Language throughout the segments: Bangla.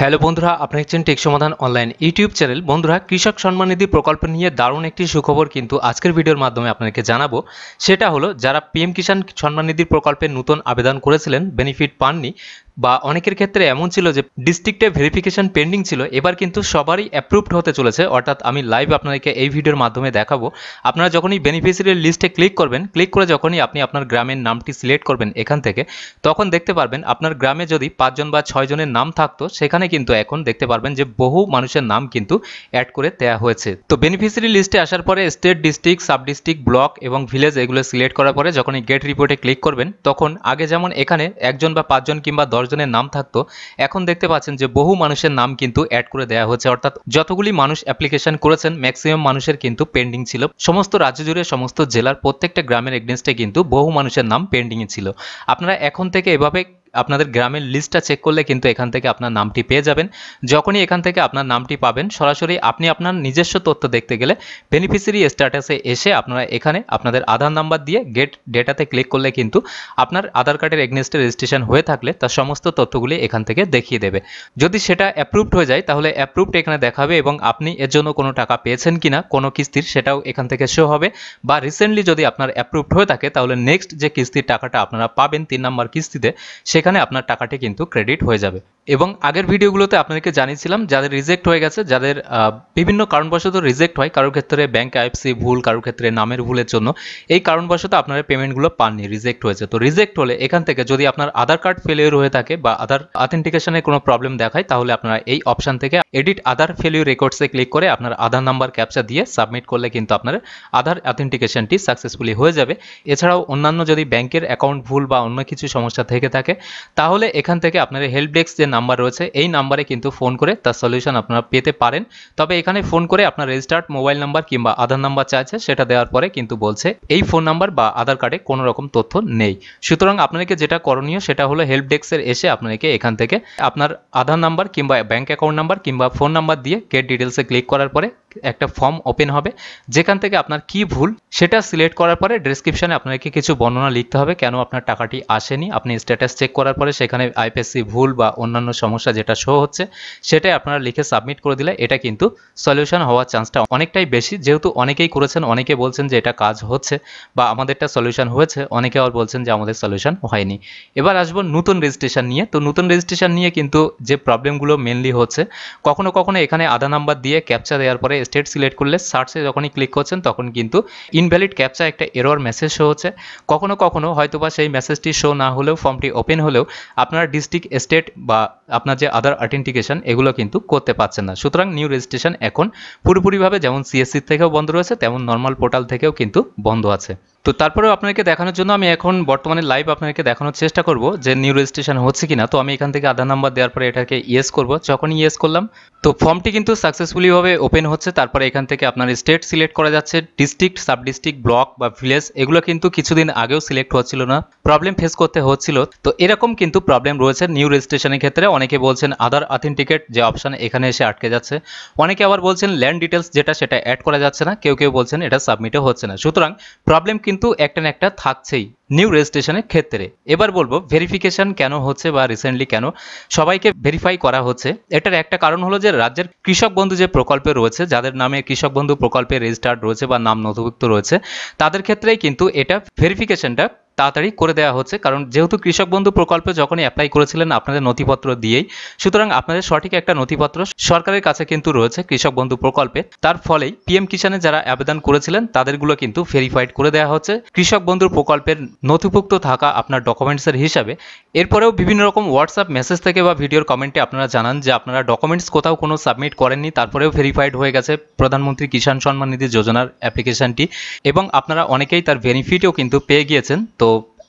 হ্যালো বন্ধুরা আপনি দেখছেন টেক সমাধান অনলাইন ইউটিউব চ্যানেল বন্ধুরা কৃষক সম্মান নিধি প্রকল্প নিয়ে দারুণ একটি সুখবর কিন্তু আজকের ভিডিওর মাধ্যমে আপনাকে জানাবো সেটা হলো যারা পিএম কিষাণ সম্মান নিধি প্রকল্পে নতুন আবেদন করেছিলেন বেনিফিট পাননি বা অনেকের ক্ষেত্রে এমন ছিল যে ডিস্ট্রিক্টে ভেরিফিকেশন পেন্ডিং ছিল এবার কিন্তু সবারই অ্যাপ্রুভড হতে চলেছে অর্থাৎ আমি লাইভ আপনাদেরকে এই ভিডিওর মাধ্যমে দেখাবো আপনারা যখনই বেনিফিসিয়ারির লিস্টে ক্লিক করবেন ক্লিক করে যখনই আপনি আপনার গ্রামের নামটি সিলেক্ট করবেন এখান থেকে তখন দেখতে পারবেন আপনার গ্রামে যদি পাঁচজন বা ছয়জনের নাম থাকতো সেখানে কিন্তু এখন দেখতে পারবেন যে বহু মানুষের নাম কিন্তু অ্যাড করে দেওয়া হয়েছে তো বেনিফিসিয়ারি লিস্টে আসার পরে state district sub district block এবং ভিলেজ এগুলো সিলেক্ট করার পরে যখনই গেট রিপোর্টে ক্লিক করবেন তখন আগে যেমন এখানে একজন বা পাঁচজন কিংবা দশ জনের নাম থাকতো এখন দেখতে পাচ্ছেন যে বহু মানুষের নাম কিন্তু অ্যাড করে দেওয়া হয়েছে অর্থাৎ যতগুলি মানুষ অ্যাপ্লিকেশন করেছেন ম্যাক্সিমাম মানুষের কিন্তু পেন্ডিং ছিল সমস্ত রাজ্য জুড়ে সমস্ত জেলার প্রত্যেকটা গ্রামের এগেনস্টে কিন্তু বহু মানুষের নাম পেন্ডিংয়ে ছিল আপনারা এখন থেকে এভাবে আপনাদের গ্রামের লিস্টটা চেক করলে কিন্তু এখান থেকে আপনার নামটি পেয়ে যাবেন যখনই এখান থেকে আপনার নামটি পাবেন সরাসরি আপনি আপনার নিজস্ব তথ্য দেখতে গেলে বেনিফিসিয়ারি স্ট্যাটাসে এসে আপনারা এখানে আপনাদের আধার নাম্বার দিয়ে গেট ডেটাতে ক্লিক করলে কিন্তু আপনার আধার কার্ডের এগনেস্টে রেজিস্ট্রেশন হয়ে থাকলে তার সমস্ত তথ্যগুলি এখান থেকে দেখিয়ে দেবে যদি সেটা অ্যাপ্রুভড হয়ে যায় তাহলে অ্যাপ্রুভড এখানে দেখাবে এবং আপনি এর জন্য কোনো টাকা পেয়েছেন কিনা কোনো কিস্তির সেটাও এখান থেকে শো হবে বা রিসেন্টলি যদি আপনার অ্যাপ্রুভড হয়ে থাকে তাহলে নেক্সট যে কিস্তির টাকাটা আপনারা পাবেন তিন নম্বর কিস্তিতে সেখানে সেখানে আপনার টাকাটি কিন্তু ক্রেডিট হয়ে যাবে এবং আগের ভিডিওগুলোতে আপনাদেরকে জানিয়েছিলাম যাদের রিজেক্ট হয়ে গেছে যাদের বিভিন্ন কারণবশত রিজেক্ট হয় কারোর ক্ষেত্রে ব্যাংক আইএফসি ভুল কারোর ক্ষেত্রে নামের ভুলের জন্য এই কারণবশত আপনারা পেমেন্টগুলো পাননি রিজেক্ট হয়েছে তো রিজেক্ট হলে এখান থেকে যদি আপনার আধার কার্ড ফেলিওর হয়ে থাকে বা আধার অথেন্টিকেশনে কোনো প্রবলেম দেখায় তাহলে আপনারা এই অপশান থেকে এডিট আধার ফেলিওর রেকর্ডসে ক্লিক করে আপনার আধার নাম্বার ক্যাপচা দিয়ে সাবমিট করলে কিন্তু আপনার আধার অথেন্টিকেশনটি সাকসেসফুলি হয়ে যাবে এছাড়াও অন্যান্য যদি ব্যাংকের অ্যাকাউন্ট ভুল বা অন্য কিছু সমস্যা থেকে থাকে তাহলে এখান থেকে আপনাদের হেল্প ডেস্ক যে নাম্বার রয়েছে এই নাম্বারে কিন্তু ফোন করে তার সলিউশন আপনারা পেতে পারেন তবে এখানে ফোন করে আপনার রেজিস্টার্ড মোবাইল নাম্বার কিংবা আধার নাম্বার চাইছে সেটা দেওয়ার পরে কিন্তু বলছে এই ফোন নাম্বার বা আধার কার্ডে কোনো রকম তথ্য নেই সুতরাং আপনাদেরকে যেটা করণীয় সেটা হলো হেল্প ডেস্কের এসে আপনাকে এখান থেকে আপনার আধার নাম্বার কিংবা ব্যাংক অ্যাকাউন্ট নাম্বার কিংবা ফোন নাম্বার দিয়ে কে ডিটেলসে ক্লিক করার পরে একটা ফর্ম ওপেন হবে যেখান থেকে আপনার কি ভুল সেটা সিলেক্ট করার পরে ডিসক্রিপশানে আপনাকে কিছু বর্ণনা লিখতে হবে কেন আপনার টাকাটি আসেনি আপনি স্ট্যাটাস চেক করার পরে সেখানে আইপিএসসি ভুল বা অন্যান্য সমস্যা যেটা শো হচ্ছে সেটাই আপনারা লিখে সাবমিট করে দিলে এটা কিন্তু সলিউশন হওয়ার চান্সটা অনেকটাই বেশি যেহেতু অনেকেই করেছেন অনেকে বলছেন যে এটা কাজ হচ্ছে বা আমাদেরটা সলিউশন হয়েছে অনেকে আবার বলছেন যে আমাদের সলিউশন হয়নি এবার আসবো নতুন রেজিস্ট্রেশন নিয়ে তো নতুন রেজিস্ট্রেশন নিয়ে কিন্তু যে প্রবলেমগুলো মেনলি হচ্ছে কখনো কখনো এখানে আধা নাম্বার দিয়ে ক্যাপচার দেওয়ার পরে স্টেট সিলেক্ট করলে সার্চে যখনই ক্লিক করছেন তখন কিন্তু ইনভ্যালিড ক্যাপচা একটা এরোর মেসেজ শো হচ্ছে কখনো কখনো হয়তোবা সেই মেসেজটি শো না হলেও ফর্মটি ওপেন হলেও আপনার ডিস্ট্রিক্ট স্টেট বা আপনার যে আদার আইডেন্টিফিকেশন এগুলো কিন্তু করতে পারছেন না সুতরাং নিউ রেজিস্ট্রেশন এখন পুরোপুরিভাবে যেমন সিএসসি থেকেও বন্ধ রয়েছে তেমন নর্মাল পোর্টাল থেকেও কিন্তু বন্ধ আছে তো তারপরেও আপনাদেরকে দেখানোর জন্য আমি এখন বর্তমানে লাইভ আপনাদেরকে দেখানোর চেষ্টা করব যে নিউ রেজিস্ট্রেশন হচ্ছে কিনা তো আমি এখান থেকে আধার নাম্বার দেওয়ার পরে এটাকে ইয়েস করব যখন ইয়েস করলাম তো ফর্মটি কিন্তু সাকসেসফুলিভাবে ওপেন হচ্ছে তারপরে এখান থেকে আপনার স্টেট সিলেক্ট করা যাচ্ছে ডিস্ট্রিক্ট সাব ডিস্ট্রিক্ট ব্লক বা ভিলেজ এগুলো কিন্তু কিছুদিন আগেও সিলেক্ট হচ্ছিল না প্রবলেম ফেস করতে হচ্ছিল তো এরকম কিন্তু প্রবলেম রয়েছে নিউ রেজিস্ট্রেশনের ক্ষেত্রে অনেকে বলছেন আধার অথেন্টিকেট যে অপশান এখানে এসে আটকে যাচ্ছে অনেকে আবার বলছেন ল্যান্ড ডিটেলস যেটা সেটা অ্যাড করা যাচ্ছে না কেউ কেউ বলছেন এটা সাবমিটও হচ্ছে না সুতরাং প্রবলেম কিন্তু কিন্তু একটা না একটা থাকছেই নিউ রেজিস্ট্রেশনের ক্ষেত্রে এবার বলবো ভেরিফিকেশন কেন হচ্ছে বা রিসেন্টলি কেন সবাইকে ভেরিফাই করা হচ্ছে এটার একটা কারণ হলো যে রাজ্যের কৃষক বন্ধু যে প্রকল্পে রয়েছে যাদের নামে কৃষক বন্ধু প্রকল্পে রেজিস্টার্ড রয়েছে বা নাম নথিভুক্ত রয়েছে তাদের ক্ষেত্রেই কিন্তু এটা ভেরিফিকেশনটা তাড়াতাড়ি করে দেওয়া হচ্ছে কারণ যেহেতু কৃষক বন্ধু প্রকল্পে যখনই অ্যাপ্লাই করেছিলেন আপনাদের নথিপত্র দিয়েই সুতরাং আপনাদের সঠিক একটা নথিপত্র সরকারের কাছে কিন্তু রয়েছে কৃষক বন্ধু প্রকল্পে তার ফলেই পিএম কিষানে যারা আবেদন করেছিলেন তাদেরগুলো কিন্তু ভেরিফাইড করে দেওয়া হচ্ছে কৃষক বন্ধুর প্রকল্পের নথিভুক্ত থাকা আপনার ডকুমেন্টসের হিসাবে এরপরেও বিভিন্ন রকম হোয়াটসঅ্যাপ মেসেজ থেকে বা ভিডিওর কমেন্টে আপনারা জানান যে আপনারা ডকুমেন্টস কোথাও কোনো সাবমিট করেননি তারপরেও ভেরিফাইড হয়ে গেছে প্রধানমন্ত্রী কিষাণ সম্মান নিধি যোজনার অ্যাপ্লিকেশনটি এবং আপনারা অনেকেই তার বেনিফিটও কিন্তু পেয়ে গিয়েছেন তো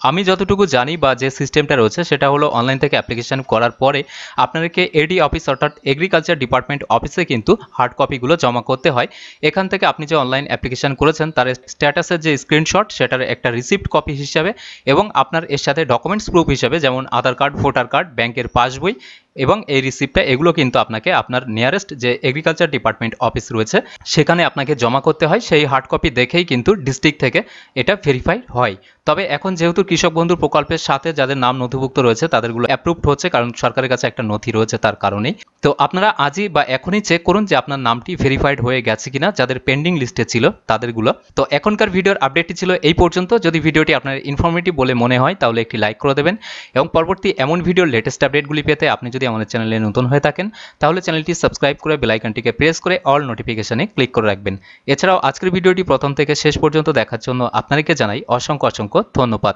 আমি যতটুকু জানি বা যে সিস্টেমটা রয়েছে সেটা হলো অনলাইন থেকে অ্যাপ্লিকেশান করার পরে আপনাদেরকে এডি অফিস অর্থাৎ এগ্রিকালচার ডিপার্টমেন্ট অফিসে কিন্তু হার্ড কপিগুলো জমা করতে হয় এখান থেকে আপনি যে অনলাইন অ্যাপ্লিকেশান করেছেন তার স্ট্যাটাসের যে স্ক্রিনশট সেটার একটা রিসিপ্ট কপি হিসাবে এবং আপনার এর সাথে ডকুমেন্টস প্রুফ হিসাবে যেমন আধার কার্ড ভোটার কার্ড ব্যাংকের পাসবই এবং এই রিসিপ্টটা এগুলো কিন্তু আপনাকে আপনার নিয়ারেস্ট যে এগ্রিকালচার ডিপার্টমেন্ট অফিস রয়েছে সেখানে আপনাকে জমা করতে হয় সেই হার্ড কপি দেখেই কিন্তু ডিস্ট্রিক্ট থেকে এটা ভেরিফাই হয় তবে এখন যেহেতু কৃষক বন্ধু প্রকল্পের সাথে যাদের নাম নথিভুক্ত রয়েছে তাদেরগুলো অ্যাপ্রুভড হচ্ছে কারণ সরকারের কাছে একটা নথি রয়েছে তার কারণেই তো আপনারা আজই বা এখনই চেক করুন যে আপনার নামটি ভেরিফাইড হয়ে গেছে কিনা যাদের পেন্ডিং লিস্টে ছিল তাদেরগুলো তো এখনকার ভিডিওর আপডেটটি ছিল এই পর্যন্ত যদি ভিডিওটি আপনার ইনফরমেটিভ বলে মনে হয় তাহলে একটি লাইক করে দেবেন এবং পরবর্তী এমন ভিডিওর লেটেস্ট আপডেটগুলি পেতে আপনি যদি আমাদের চ্যানেলে নতুন হয়ে থাকেন তাহলে চ্যানেলটি সাবস্ক্রাইব করে বেলাইকনটিকে প্রেস করে অল নোটিফিকেশানে ক্লিক করে রাখবেন এছাড়াও আজকের ভিডিওটি প্রথম থেকে শেষ পর্যন্ত দেখার জন্য আপনাদেরকে জানাই অসংখ্য অসংখ্য ধন্যবাদ